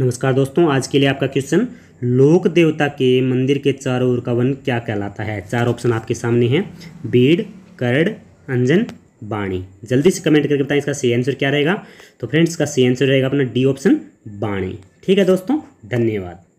नमस्कार दोस्तों आज के लिए आपका क्वेश्चन लोक देवता के मंदिर के चारों ओर का वन क्या कहलाता है चार ऑप्शन आपके सामने हैं बीड़ करड़ अंजन बाणी जल्दी से कमेंट करके बताएं इसका सही आंसर क्या रहेगा तो फ्रेंड्स इसका सही आंसर रहेगा अपना डी ऑप्शन बाणी ठीक है दोस्तों धन्यवाद